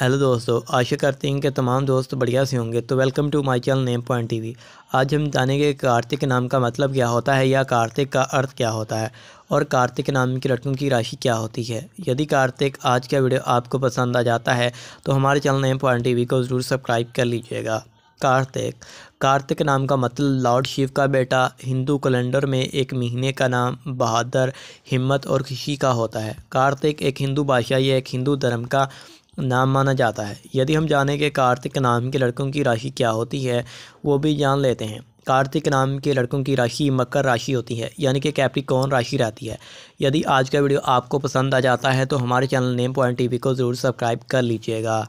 hello दोस्तों आशा करते हैं कि तमाम दोस्त बढ़िया से होंगे तो welcome to my channel name point TV आज हम जानेंगे कार्तिक नाम का मतलब क्या होता है या कार्तिक का अर्थ क्या होता है और कार्तिक नाम की लड़कों की राशि क्या होती है यदि कार्तिक आज का वीडियो आपको पसंद आ जाता है तो हमारे चैनल नेम पॉइंट टी को ज़रूर सब्सक्राइब कर लीजिएगा कार्तिक कार्तिक नाम का मतलब लॉर्ड शिव का बेटा हिंदू कैलेंडर में एक महीने का नाम बहादुर हिम्मत और खुशी का होता है कार्तिक एक हिंदू भाषा या एक हिंदू धर्म का नाम माना जाता है यदि हम जाने के कार्तिक नाम के लड़कों की राशि क्या होती है वो भी जान लेते हैं कार्तिक नाम के लड़कों की राशि मकर राशि होती है यानी कि कैप्रिकॉन राशि रहती है यदि आज का वीडियो आपको पसंद आ जाता है तो हमारे चैनल नेम पॉइंट टी को ज़रूर सब्सक्राइब कर लीजिएगा